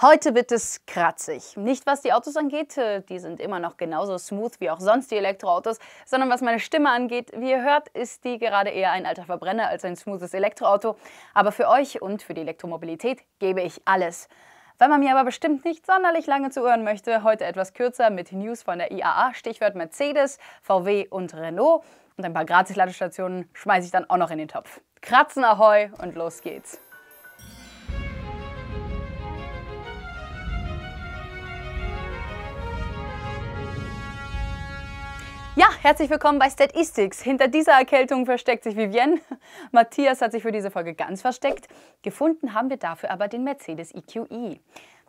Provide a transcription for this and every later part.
Heute wird es kratzig. Nicht was die Autos angeht, äh, die sind immer noch genauso smooth wie auch sonst die Elektroautos, sondern was meine Stimme angeht, wie ihr hört, ist die gerade eher ein alter Verbrenner als ein smoothes Elektroauto. Aber für euch und für die Elektromobilität gebe ich alles. Wenn man mir aber bestimmt nicht sonderlich lange zuhören möchte, heute etwas kürzer mit News von der IAA, Stichwort Mercedes, VW und Renault. Und ein paar Gratis-Ladestationen schmeiße ich dann auch noch in den Topf. Kratzen Ahoi und los geht's! Ja, herzlich willkommen bei Statistics. Hinter dieser Erkältung versteckt sich Vivienne. Matthias hat sich für diese Folge ganz versteckt. Gefunden haben wir dafür aber den Mercedes EQE.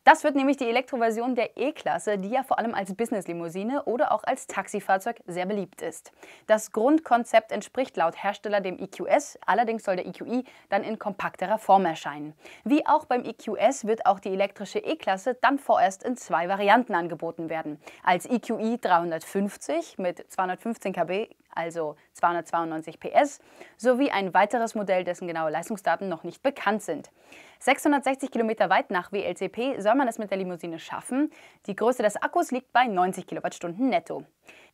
Das wird nämlich die Elektroversion der E-Klasse, die ja vor allem als Businesslimousine oder auch als Taxifahrzeug sehr beliebt ist. Das Grundkonzept entspricht laut Hersteller dem EQS, allerdings soll der EQI dann in kompakterer Form erscheinen. Wie auch beim EQS wird auch die elektrische E-Klasse dann vorerst in zwei Varianten angeboten werden. Als EQI 350 mit 215 kW also 292 PS, sowie ein weiteres Modell, dessen genaue Leistungsdaten noch nicht bekannt sind. 660 Kilometer weit nach WLCP soll man es mit der Limousine schaffen. Die Größe des Akkus liegt bei 90 Kilowattstunden netto.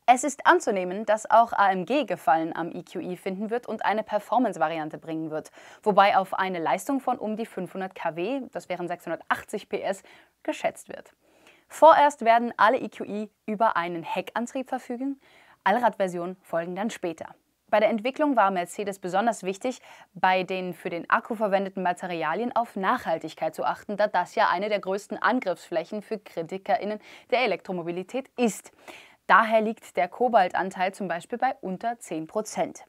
Es ist anzunehmen, dass auch AMG Gefallen am EQE finden wird und eine Performance-Variante bringen wird, wobei auf eine Leistung von um die 500 kW, das wären 680 PS, geschätzt wird. Vorerst werden alle EQE über einen Heckantrieb verfügen. Allradversionen folgen dann später. Bei der Entwicklung war Mercedes besonders wichtig, bei den für den Akku verwendeten Materialien auf Nachhaltigkeit zu achten, da das ja eine der größten Angriffsflächen für KritikerInnen der Elektromobilität ist. Daher liegt der Kobaltanteil zum Beispiel bei unter 10 Prozent.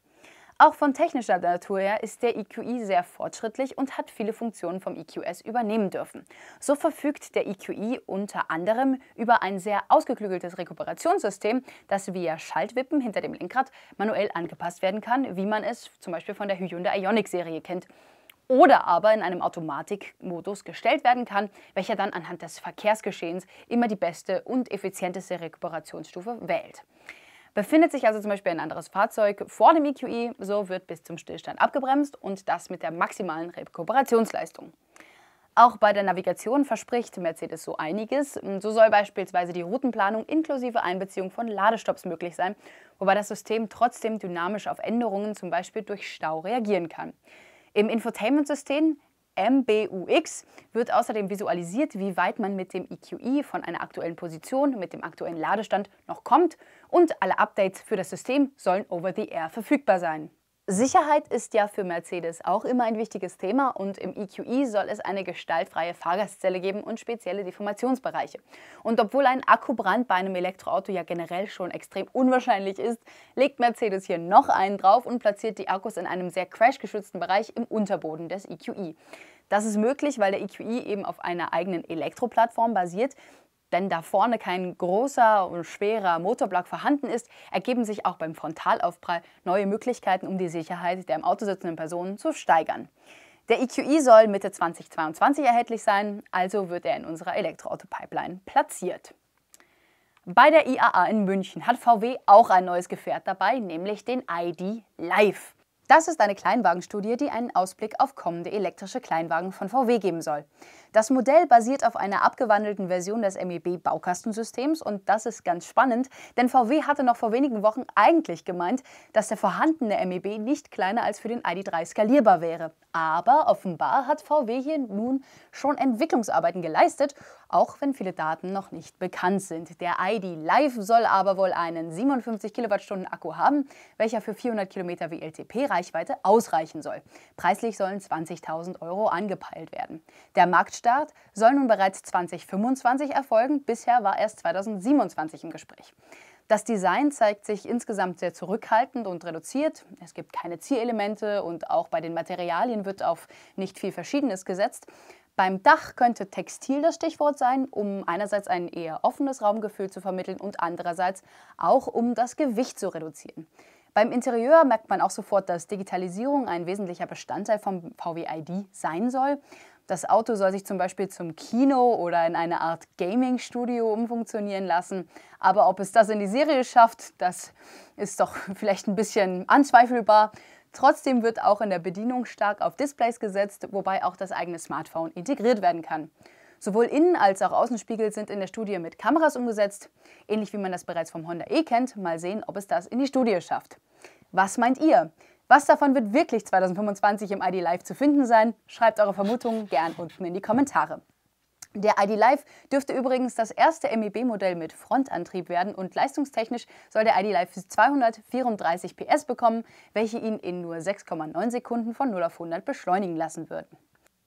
Auch von technischer Natur her ist der EQI sehr fortschrittlich und hat viele Funktionen vom EQS übernehmen dürfen. So verfügt der EQI unter anderem über ein sehr ausgeklügeltes Rekuperationssystem, das via Schaltwippen hinter dem Lenkrad manuell angepasst werden kann, wie man es zum Beispiel von der Hyundai Ioniq Serie kennt oder aber in einem Automatikmodus gestellt werden kann, welcher dann anhand des Verkehrsgeschehens immer die beste und effizienteste Rekuperationsstufe wählt. Befindet sich also zum Beispiel ein anderes Fahrzeug vor dem EQE, e, so wird bis zum Stillstand abgebremst und das mit der maximalen Rekuperationsleistung. Auch bei der Navigation verspricht Mercedes so einiges. So soll beispielsweise die Routenplanung inklusive Einbeziehung von Ladestopps möglich sein, wobei das System trotzdem dynamisch auf Änderungen, zum Beispiel durch Stau, reagieren kann. Im Infotainment-System MBUX wird außerdem visualisiert, wie weit man mit dem EQE e von einer aktuellen Position, mit dem aktuellen Ladestand noch kommt und alle Updates für das System sollen over the air verfügbar sein. Sicherheit ist ja für Mercedes auch immer ein wichtiges Thema und im EQE e soll es eine gestaltfreie Fahrgastzelle geben und spezielle Deformationsbereiche. Und obwohl ein Akkubrand bei einem Elektroauto ja generell schon extrem unwahrscheinlich ist, legt Mercedes hier noch einen drauf und platziert die Akkus in einem sehr crashgeschützten Bereich im Unterboden des EQE. E. Das ist möglich, weil der EQE e eben auf einer eigenen Elektroplattform basiert, wenn da vorne kein großer und schwerer Motorblock vorhanden ist, ergeben sich auch beim Frontalaufprall neue Möglichkeiten, um die Sicherheit der im Auto sitzenden Personen zu steigern. Der EQE e soll Mitte 2022 erhältlich sein, also wird er in unserer Elektroauto-Pipeline platziert. Bei der IAA in München hat VW auch ein neues Gefährt dabei, nämlich den ID Live. Das ist eine Kleinwagenstudie, die einen Ausblick auf kommende elektrische Kleinwagen von VW geben soll. Das Modell basiert auf einer abgewandelten Version des MEB-Baukastensystems und das ist ganz spannend, denn VW hatte noch vor wenigen Wochen eigentlich gemeint, dass der vorhandene MEB nicht kleiner als für den ID.3 skalierbar wäre. Aber offenbar hat VW hier nun schon Entwicklungsarbeiten geleistet, auch wenn viele Daten noch nicht bekannt sind. Der ID Live soll aber wohl einen 57 Kilowattstunden Akku haben, welcher für 400 Kilometer WLTP-Reichweite ausreichen soll. Preislich sollen 20.000 Euro angepeilt werden. Der Markt Start soll nun bereits 2025 erfolgen, bisher war erst 2027 im Gespräch. Das Design zeigt sich insgesamt sehr zurückhaltend und reduziert. Es gibt keine Zierelemente und auch bei den Materialien wird auf nicht viel Verschiedenes gesetzt. Beim Dach könnte Textil das Stichwort sein, um einerseits ein eher offenes Raumgefühl zu vermitteln und andererseits auch um das Gewicht zu reduzieren. Beim Interieur merkt man auch sofort, dass Digitalisierung ein wesentlicher Bestandteil vom VWID sein soll. Das Auto soll sich zum Beispiel zum Kino oder in eine Art Gaming-Studio umfunktionieren lassen. Aber ob es das in die Serie schafft, das ist doch vielleicht ein bisschen anzweifelbar. Trotzdem wird auch in der Bedienung stark auf Displays gesetzt, wobei auch das eigene Smartphone integriert werden kann. Sowohl Innen- als auch Außenspiegel sind in der Studie mit Kameras umgesetzt, ähnlich wie man das bereits vom Honda E kennt. Mal sehen, ob es das in die Studie schafft. Was meint ihr? Was davon wird wirklich 2025 im ID Live zu finden sein? Schreibt eure Vermutungen gern unten in die Kommentare. Der ID Live dürfte übrigens das erste MEB-Modell mit Frontantrieb werden und leistungstechnisch soll der ID Live 234 PS bekommen, welche ihn in nur 6,9 Sekunden von 0 auf 100 beschleunigen lassen würden.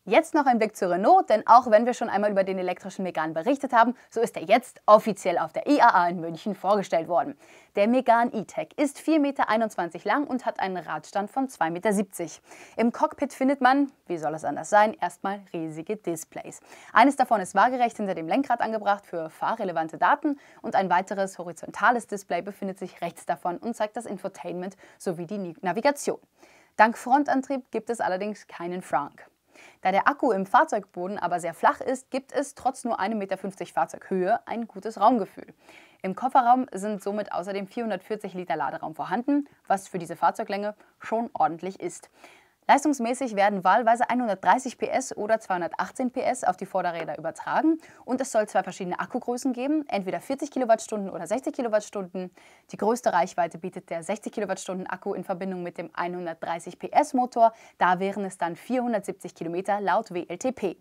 Jetzt noch ein Blick zu Renault, denn auch wenn wir schon einmal über den elektrischen Megan berichtet haben, so ist er jetzt offiziell auf der IAA in München vorgestellt worden. Der Megan E-Tech ist 4,21 Meter lang und hat einen Radstand von 2,70 Meter. Im Cockpit findet man, wie soll es anders sein, erstmal riesige Displays. Eines davon ist waagerecht hinter dem Lenkrad angebracht für fahrrelevante Daten und ein weiteres horizontales Display befindet sich rechts davon und zeigt das Infotainment sowie die Navigation. Dank Frontantrieb gibt es allerdings keinen Frank. Da der Akku im Fahrzeugboden aber sehr flach ist, gibt es trotz nur 1,50 Meter Fahrzeughöhe ein gutes Raumgefühl. Im Kofferraum sind somit außerdem 440 Liter Laderaum vorhanden, was für diese Fahrzeuglänge schon ordentlich ist. Leistungsmäßig werden wahlweise 130 PS oder 218 PS auf die Vorderräder übertragen und es soll zwei verschiedene Akkugrößen geben, entweder 40 Kilowattstunden oder 60 Kilowattstunden. Die größte Reichweite bietet der 60 Kilowattstunden Akku in Verbindung mit dem 130 PS Motor, da wären es dann 470 Kilometer laut WLTP.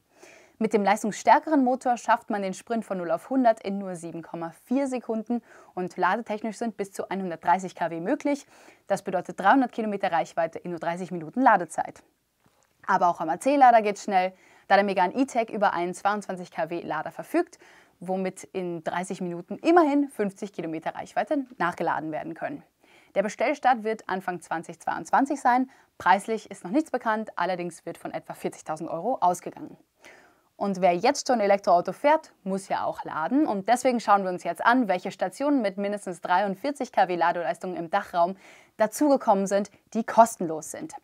Mit dem leistungsstärkeren Motor schafft man den Sprint von 0 auf 100 in nur 7,4 Sekunden und ladetechnisch sind bis zu 130 kW möglich. Das bedeutet 300 km Reichweite in nur 30 Minuten Ladezeit. Aber auch am AC-Lader geht schnell, da der Megan E-Tech über einen 22 kW Lader verfügt, womit in 30 Minuten immerhin 50 km Reichweite nachgeladen werden können. Der Bestellstart wird Anfang 2022 sein. Preislich ist noch nichts bekannt, allerdings wird von etwa 40.000 Euro ausgegangen. Und wer jetzt schon Elektroauto fährt, muss ja auch laden. Und deswegen schauen wir uns jetzt an, welche Stationen mit mindestens 43 kW Ladeleistung im Dachraum dazugekommen sind, die kostenlos sind.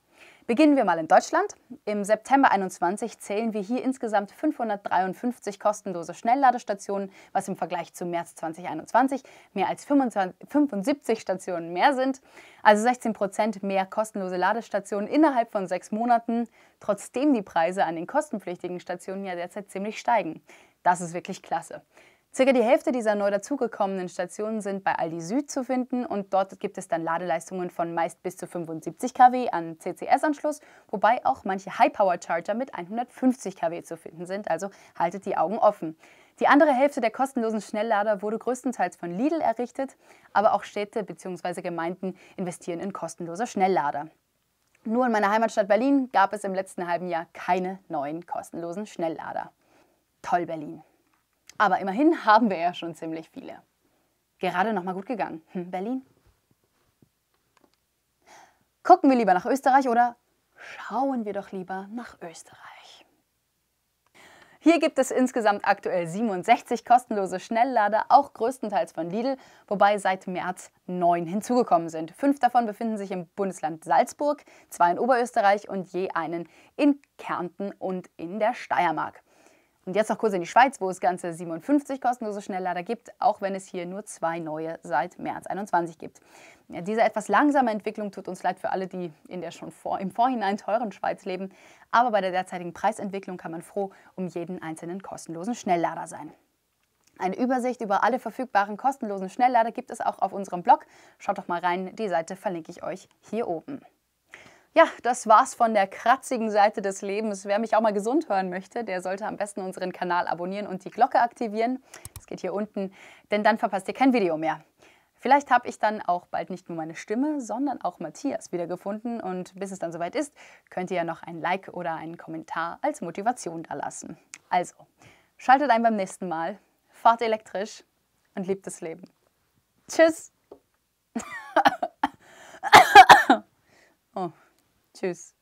Beginnen wir mal in Deutschland. Im September 21 zählen wir hier insgesamt 553 kostenlose Schnellladestationen, was im Vergleich zu März 2021 mehr als 25, 75 Stationen mehr sind. Also 16 Prozent mehr kostenlose Ladestationen innerhalb von sechs Monaten, trotzdem die Preise an den kostenpflichtigen Stationen ja derzeit ziemlich steigen. Das ist wirklich klasse. Circa die Hälfte dieser neu dazugekommenen Stationen sind bei Aldi Süd zu finden und dort gibt es dann Ladeleistungen von meist bis zu 75 kW an CCS-Anschluss, wobei auch manche High-Power-Charger mit 150 kW zu finden sind, also haltet die Augen offen. Die andere Hälfte der kostenlosen Schnelllader wurde größtenteils von Lidl errichtet, aber auch Städte bzw. Gemeinden investieren in kostenlose Schnelllader. Nur in meiner Heimatstadt Berlin gab es im letzten halben Jahr keine neuen kostenlosen Schnelllader. Toll Berlin! Aber immerhin haben wir ja schon ziemlich viele. Gerade noch mal gut gegangen. Hm, Berlin. Gucken wir lieber nach Österreich oder schauen wir doch lieber nach Österreich. Hier gibt es insgesamt aktuell 67 kostenlose Schnelllader, auch größtenteils von Lidl, wobei seit März neun hinzugekommen sind. Fünf davon befinden sich im Bundesland Salzburg, zwei in Oberösterreich und je einen in Kärnten und in der Steiermark. Und jetzt noch kurz in die Schweiz, wo es ganze 57 kostenlose Schnelllader gibt, auch wenn es hier nur zwei neue seit März 21 gibt. Ja, diese etwas langsame Entwicklung tut uns leid für alle, die in der schon vor, im Vorhinein teuren Schweiz leben. Aber bei der derzeitigen Preisentwicklung kann man froh um jeden einzelnen kostenlosen Schnelllader sein. Eine Übersicht über alle verfügbaren kostenlosen Schnelllader gibt es auch auf unserem Blog. Schaut doch mal rein, die Seite verlinke ich euch hier oben. Ja, das war's von der kratzigen Seite des Lebens. Wer mich auch mal gesund hören möchte, der sollte am besten unseren Kanal abonnieren und die Glocke aktivieren. Das geht hier unten, denn dann verpasst ihr kein Video mehr. Vielleicht habe ich dann auch bald nicht nur meine Stimme, sondern auch Matthias wiedergefunden. Und bis es dann soweit ist, könnt ihr ja noch ein Like oder einen Kommentar als Motivation dalassen. Also, schaltet ein beim nächsten Mal, fahrt elektrisch und liebt das Leben. Tschüss! Tschüss.